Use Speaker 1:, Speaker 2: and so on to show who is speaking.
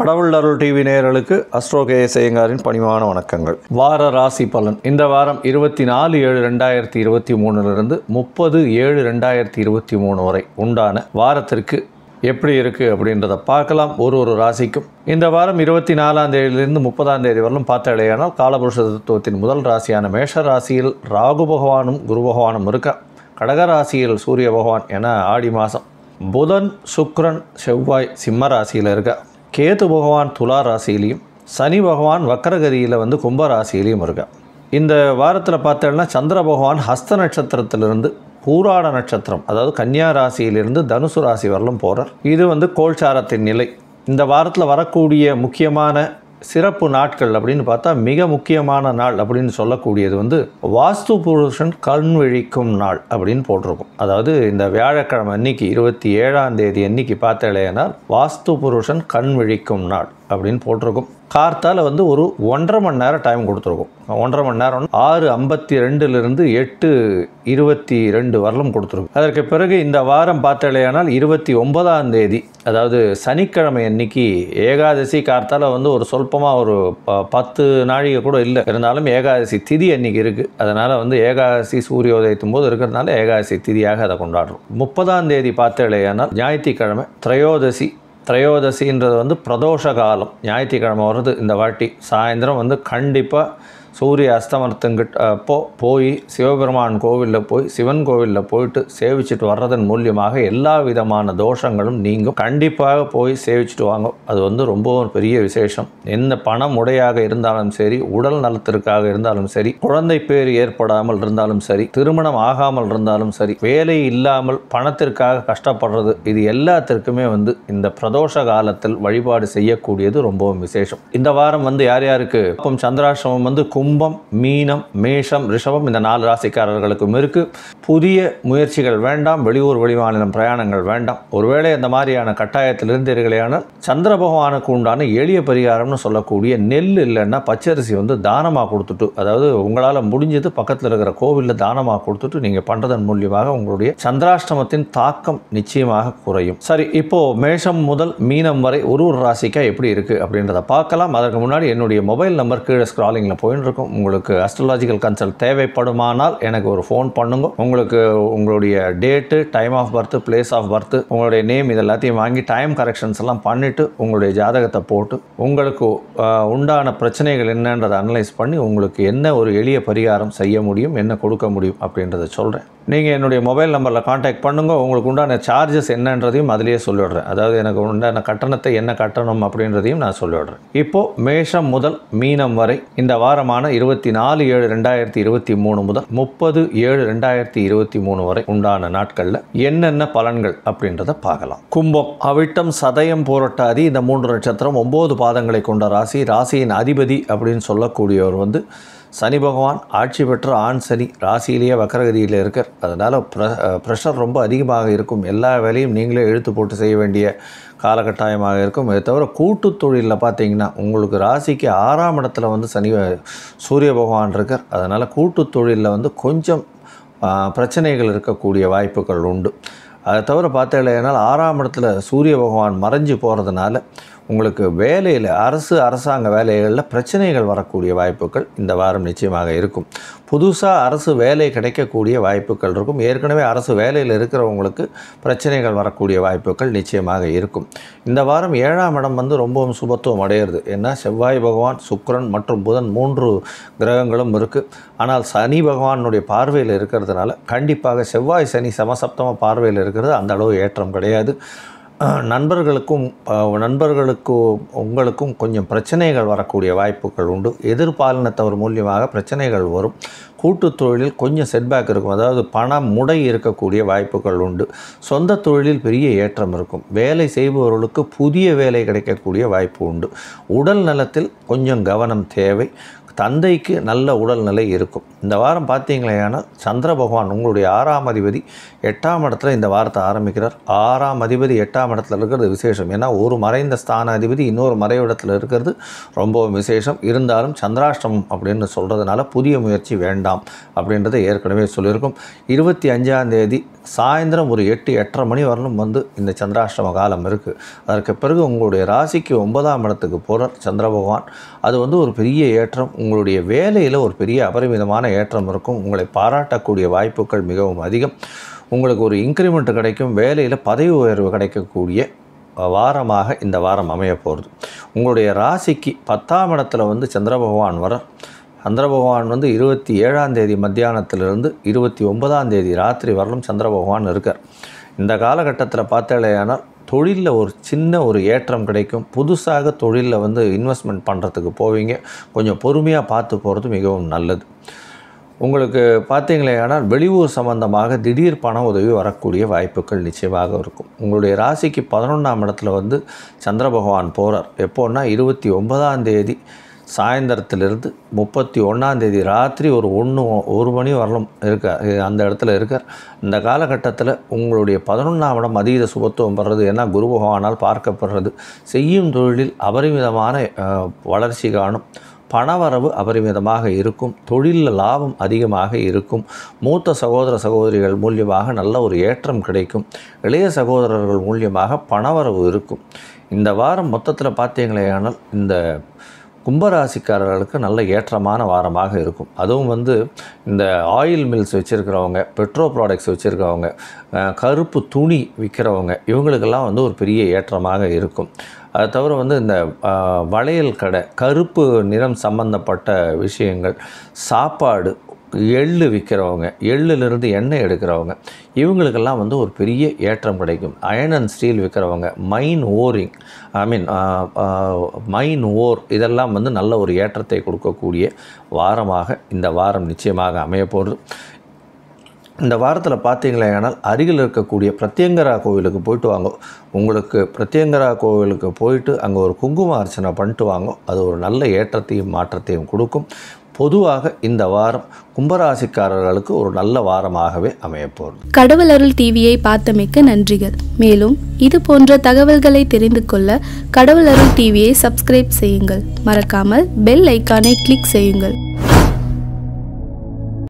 Speaker 1: கடவுள் அருள் டிவி நேயர்களுக்கு அஸ்ட்ரோ கேஎஸ்ஐயங்காரின் பணிவான வணக்கங்கள் வார ராசி பலன் இந்த வாரம் இருபத்தி நாலு ஏழு ரெண்டாயிரத்தி இருபத்தி மூணுலேருந்து முப்பது ஏழு ரெண்டாயிரத்தி இருபத்தி மூணு வரை உண்டான வாரத்திற்கு எப்படி இருக்குது அப்படின்றத பார்க்கலாம் ஒரு ஒரு ராசிக்கும் இந்த வாரம் இருபத்தி நாலாம் தேதியிலிருந்து முப்பதாம் தேதி வரலும் பார்த்தாலேயானால் காலபுருஷ தத்துவத்தின் முதல் ராசியான மேஷ ராசியில் ராகு பகவானும் குரு பகவானும் இருக்க கடகராசியில் சூரிய பகவான் என ஆடி மாதம் புதன் சுக்ரன் செவ்வாய் சிம்ம ராசியில் இருக்க கேது பகவான் துலா ராசியிலையும் சனி பகவான் வக்கரகதியில் வந்து கும்ப ராசியிலையும் இருக்கா இந்த வாரத்தில் பார்த்தேன்னா சந்திர பகவான் ஹஸ்த நட்சத்திரத்திலிருந்து பூராட நட்சத்திரம் அதாவது கன்னியா ராசியிலிருந்து தனுசு ராசி வரலும் போகிறார் இது வந்து கோல்சாரத்தின் நிலை இந்த வாரத்தில் வரக்கூடிய முக்கியமான சிறப்பு நாட்கள் அப்படின்னு பார்த்தா மிக முக்கியமான நாள் அப்படின்னு சொல்லக்கூடியது வந்து வாஸ்து புருஷன் கண் விழிக்கும் நாள் அப்படின்னு போட்டிருக்கும் அதாவது இந்த வியாழக்கிழமை அன்னைக்கு இருபத்தி ஏழாம் தேதி அன்னைக்கு பார்த்தாலேனால் வாஸ்து புருஷன் கண் விழிக்கும் நாள் அப்படின்னு போட்டிருக்கும் கார்த்தால் வந்து ஒரு ஒன்றரை மணி நேரம் டைம் கொடுத்துருக்கோம் ஒன்றரை மணி நேரம் ஆறு ஐம்பத்தி ரெண்டுலேருந்து எட்டு இருபத்தி ரெண்டு வரலும் கொடுத்துருக்கோம் அதற்கு பிறகு இந்த வாரம் பார்த்தாலேயானால் இருபத்தி ஒன்பதாம் தேதி அதாவது சனிக்கிழமை அன்னைக்கு ஏகாதசி கார்த்தால் வந்து ஒரு சொல்பமாக ஒரு ப பத்து நாழிகை கூட இல்லை இருந்தாலும் ஏகாதசி திதி அன்னைக்கு இருக்குது அதனால் வந்து ஏகாதசி சூரியோதயத்தும் போது இருக்கிறதுனால ஏகாதசி திதியாக அதை கொண்டாடுறோம் முப்பதாம் தேதி பார்த்தாலேயானால் ஞாயிற்றுக்கிழமை திரையோதசி திரையோதசின்றது வந்து பிரதோஷ காலம் ஞாயிற்றுக்கிழமை வருது இந்த வாட்டி சாயந்தரம் வந்து கண்டிப்பாக சூரிய அஸ்தமனத்துங்கிட்ட அப்போ போய் சிவபெருமான் கோவிலில் போய் சிவன் கோவிலில் போயிட்டு சேவிச்சுட்டு வர்றதன் மூலியமாக எல்லா விதமான தோஷங்களும் நீங்கும் கண்டிப்பாக போய் சேவிச்சுட்டு வாங்க அது வந்து ரொம்பவும் பெரிய விசேஷம் எந்த பணம் உடையாக இருந்தாலும் சரி உடல் நலத்திற்காக இருந்தாலும் சரி குழந்தை பேர் ஏற்படாமல் இருந்தாலும் சரி திருமணம் ஆகாமல் இருந்தாலும் சரி வேலை இல்லாமல் பணத்திற்காக கஷ்டப்படுறது இது எல்லாத்திற்குமே வந்து இந்த பிரதோஷ காலத்தில் வழிபாடு செய்யக்கூடியது ரொம்பவும் விசேஷம் இந்த வாரம் வந்து யார் யாருக்கு அப்போ சந்திராசிரமம் வந்து கும்பம் மீனம் மேஷம் ரிஷபம் இந்த நாலு ராசிக்காரர்களுக்கும் இருக்குது புதிய முயற்சிகள் வேண்டாம் வெளியூர் வெளிமாநிலம் பிரயாணங்கள் வேண்டாம் ஒருவேளை அந்த மாதிரியான கட்டாயத்தில் இருந்தீர்களேயானால் சந்திர பகவானுக்கு உண்டான எளிய பரிகாரம்னு சொல்லக்கூடிய நெல் இல்லைன்னா பச்சரிசி வந்து தானமாக கொடுத்துட்டு அதாவது உங்களால் முடிஞ்சது பக்கத்தில் இருக்கிற கோவிலில் தானமாக கொடுத்துட்டு நீங்கள் பண்ணுறதன் மூலியமாக உங்களுடைய சந்திராஷ்டமத்தின் தாக்கம் நிச்சயமாக குறையும் சரி இப்போது மேஷம் முதல் மீனம் வரை ஒரு ஒரு ராசிக்காக எப்படி இருக்குது அப்படின்றத பார்க்கலாம் அதற்கு முன்னாடி என்னுடைய மொபைல் நம்பர் கீழே ஸ்க்ராலிங்கில் போயின்னு இருக்கும் உங்களுக்கு அஸ்ட்ராலாஜிக்கல் கன்சல்ட் தேவைப்படுமானால் எனக்கு ஒரு ஃபோன் பண்ணுங்க உங்களுக்கு உங்களுடைய date time of birth place of birth உங்களுடைய நேம் இது எல்லாத்தையும் வாங்கி டைம் கரெக்ஷன்ஸ் எல்லாம் பண்ணிவிட்டு உங்களுடைய ஜாதகத்தை போட்டு உங்களுக்கு உண்டான பிரச்சனைகள் என்னன்றதை அனலைஸ் பண்ணி உங்களுக்கு என்ன ஒரு எளிய பரிகாரம் செய்ய முடியும் என்ன கொடுக்க முடியும் அப்படின்றத சொல்கிறேன் நீங்கள் என்னுடைய மொபைல் நம்பரில் காண்டாக்ட் பண்ணுங்கள் உங்களுக்கு உண்டான சார்ஜஸ் என்னன்றதையும் அதிலேயே சொல்லிவிடுறேன் அதாவது எனக்கு உண்டான கட்டணத்தை என்ன கட்டணம் அப்படின்றதையும் நான் சொல்லிவிடுறேன் இப்போது மேஷம் முதல் மீனம் வரை இந்த வாரமான இருபத்தி நாலு ஏழு ரெண்டாயிரத்தி இருபத்தி மூணு முதல் முப்பது ஏழு ரெண்டாயிரத்தி இருபத்தி மூணு வரை உண்டான நாட்களில் என்னென்ன பலன்கள் அப்படின்றத பார்க்கலாம் கும்பம் அவிட்டம் சதயம் போராட்டாதி இந்த மூன்று நட்சத்திரம் ஒம்பது பாதங்களை கொண்ட ராசி ராசியின் அதிபதி அப்படின்னு சொல்லக்கூடியவர் வந்து சனி பகவான் ஆட்சி பெற்ற ஆண் சனி ராசியிலேயே வக்கரகதியில் இருக்கார் அதனால் ப்ர ப்ரெஷர் ரொம்ப அதிகமாக இருக்கும் எல்லா வேலையும் நீங்களே எழுத்து போட்டு செய்ய வேண்டிய காலகட்டாயமாக இருக்கும் இதை தவிர கூட்டு தொழிலில் பார்த்தீங்கன்னா உங்களுக்கு ராசிக்கு ஆறாம் இடத்துல வந்து சனி சூரிய பகவான் இருக்கார் அதனால் கூட்டு தொழிலில் வந்து கொஞ்சம் பிரச்சனைகள் இருக்கக்கூடிய வாய்ப்புகள் உண்டு அதை தவிர பார்த்தேன் ஆறாம் இடத்துல சூரிய பகவான் மறைஞ்சு போகிறதுனால உங்களுக்கு வேலையில் அரசு அரசாங்க வேலைகளில் பிரச்சனைகள் வரக்கூடிய வாய்ப்புகள் இந்த வாரம் நிச்சயமாக இருக்கும் புதுசாக அரசு வேலை கிடைக்கக்கூடிய வாய்ப்புகள் இருக்கும் ஏற்கனவே அரசு வேலையில் இருக்கிறவங்களுக்கு பிரச்சனைகள் வரக்கூடிய வாய்ப்புகள் நிச்சயமாக இருக்கும் இந்த வாரம் ஏழாம் இடம் வந்து ரொம்பவும் சுபத்துவம் அடையிறது ஏன்னா செவ்வாய் பகவான் சுக்கரன் மற்றும் புதன் மூன்று கிரகங்களும் இருக்குது ஆனால் சனி பகவானுடைய பார்வையில் இருக்கிறதுனால கண்டிப்பாக செவ்வாய் சனி சமசப்தமாக பார்வையில் இருக்கிறது அந்த அளவு ஏற்றம் கிடையாது நண்பர்களுக்கும் நண்பர்களுக்கும் உங்களுக்கும் கொஞ்சம் பிரச்சனைகள் வரக்கூடிய வாய்ப்புகள் உண்டு எதிர்பாலினத்தவர் மூலியமாக பிரச்சனைகள் வரும் கூட்டு தொழிலில் கொஞ்சம் செட்பேக் இருக்கும் அதாவது பணம் முடை இருக்கக்கூடிய வாய்ப்புகள் உண்டு சொந்த தொழிலில் பெரிய ஏற்றம் இருக்கும் வேலை செய்பவர்களுக்கு புதிய வேலை கிடைக்கக்கூடிய வாய்ப்பு உண்டு உடல் நலத்தில் கொஞ்சம் கவனம் தேவை தந்தைக்கு நல்ல உடல்நிலை இருக்கும் இந்த வாரம் பார்த்தீங்களேன்னா சந்திர பகவான் உங்களுடைய ஆறாம் அதிபதி எட்டாம் இடத்துல இந்த வாரத்தை ஆரம்பிக்கிறார் ஆறாம் அதிபதி எட்டாம் இடத்துல இருக்கிறது விசேஷம் ஏன்னா ஒரு மறைந்த ஸ்தான அதிபதி இன்னொரு மறைவிடத்தில் இருக்கிறது ரொம்பவும் விசேஷம் இருந்தாலும் சந்திராஷ்டமம் அப்படின்னு சொல்கிறதுனால புதிய முயற்சி வேண்டாம் அப்படின்றத ஏற்கனவே சொல்லியிருக்கும் இருபத்தி அஞ்சாம் தேதி சாயந்தரம் ஒரு எட்டு எட்டரை மணி வரலும் வந்து இந்த சந்திராஷ்டம காலம் இருக்குது அதற்கு பிறகு உங்களுடைய ராசிக்கு ஒன்பதாம் இடத்துக்கு போகிறார் சந்திர பகவான் அது வந்து ஒரு பெரிய ஏற்றம் உங்களுடைய வேலையில் ஒரு பெரிய அபரிமிதமான ஏற்றம் இருக்கும் உங்களை பாராட்டக்கூடிய வாய்ப்புகள் மிகவும் அதிகம் உங்களுக்கு ஒரு இன்க்ரிமெண்ட் கிடைக்கும் வேலையில் பதவி உயர்வு கிடைக்கக்கூடிய வாரமாக இந்த வாரம் அமைய போகிறது உங்களுடைய ராசிக்கு பத்தாம் இடத்துல வந்து சந்திர பகவான் வர சந்திர பகவான் வந்து இருபத்தி ஏழாம் தேதி மத்தியானத்திலிருந்து இருபத்தி ஒன்பதாம் தேதி ராத்திரி வரலும் சந்திர பகவான் இருக்கார் இந்த காலகட்டத்தில் பார்த்தாலேயானால் தொழிலில் ஒரு சின்ன ஒரு ஏற்றம் கிடைக்கும் புதுசாக தொழிலில் வந்து இன்வெஸ்ட்மெண்ட் பண்ணுறதுக்கு போவீங்க கொஞ்சம் பொறுமையாக பார்த்து போகிறது மிகவும் நல்லது உங்களுக்கு பார்த்தீங்களே ஆனால் வெளியூர் சம்பந்தமாக திடீர் பண உதவி வரக்கூடிய வாய்ப்புகள் நிச்சயமாக இருக்கும் உங்களுடைய ராசிக்கு பதினொன்றாம் இடத்துல வந்து சந்திர பகவான் போகிறார் எப்போன்னா இருபத்தி ஒன்பதாம் தேதி சாயந்தரத்திலிருந்து முப்பத்தி ஒன்றாந்தேதி ராத்திரி ஒரு ஒன்று ஒரு மணி வரலும் இருக்க அந்த இடத்துல இருக்கார் இந்த காலகட்டத்தில் உங்களுடைய பதினொன்றாம் இடம் அதீத சுபத்துவம் பெறுறது ஏன்னா குரு பகவானால் பார்க்கப்படுறது செய்யும் தொழிலில் அபரிமிதமான வளர்ச்சி காணும் பணவரவு அபரிமிதமாக இருக்கும் தொழிலில் லாபம் அதிகமாக இருக்கும் மூத்த சகோதர சகோதரிகள் மூலியமாக நல்ல ஒரு ஏற்றம் கிடைக்கும் இளைய சகோதரர்கள் மூலியமாக பணவரவு இருக்கும் இந்த வாரம் மொத்தத்தில் பார்த்தீங்களேயானால் இந்த கும்பராசிக்காரர்களுக்கு நல்ல ஏற்றமான வாரமாக இருக்கும் அதுவும் வந்து இந்த ஆயில் மில்ஸ் வச்சுருக்கிறவங்க பெட்ரோ ப்ராடக்ட்ஸ் வச்சுருக்கிறவங்க கருப்பு துணி விற்கிறவங்க இவங்களுக்கெல்லாம் வந்து ஒரு பெரிய ஏற்றமாக இருக்கும் அதை தவிர வந்து இந்த வளையல் கடை கருப்பு நிறம் சம்பந்தப்பட்ட விஷயங்கள் சாப்பாடு எள்ளு விற்கிறவங்க எள்ளுலேருந்து எண்ணெய் எடுக்கிறவங்க இவங்களுக்கெல்லாம் வந்து ஒரு பெரிய ஏற்றம் கிடைக்கும் அயன் அண்ட் ஸ்டீல் விற்கிறவங்க மைன் ஓரிங் ஐ மீன் மைன் ஓர் இதெல்லாம் வந்து நல்ல ஒரு ஏற்றத்தை கொடுக்கக்கூடிய வாரமாக இந்த வாரம் நிச்சயமாக அமையப்போகுது இந்த வாரத்தில் பார்த்தீங்களே ஆனால் அருகில் இருக்கக்கூடிய பிரத்யங்கரா கோவிலுக்கு போயிட்டு வாங்க உங்களுக்கு பிரத்யங்கரா கோவிலுக்கு போயிட்டு அங்கே ஒரு குங்கும அர்ச்சனை பண்ணிட்டு வாங்க அது ஒரு நல்ல ஏற்றத்தையும் மாற்றத்தையும் கொடுக்கும் பொதுவாக இந்த வாரம் கும்பராசிக்காரர்களுக்கு ஒரு நல்ல வாரமாகவே அமையப்போகிறது கடவுள் அருள் டிவியை பார்த்தமைக்க நன்றிகள் மேலும் இது போன்ற தகவல்களை தெரிந்து கொள்ள கடவுள் அருள் டிவியை சப்ஸ்கிரைப் செய்யுங்கள் மறக்காமல் பெல் ஐக்கானை கிளிக் செய்யுங்கள்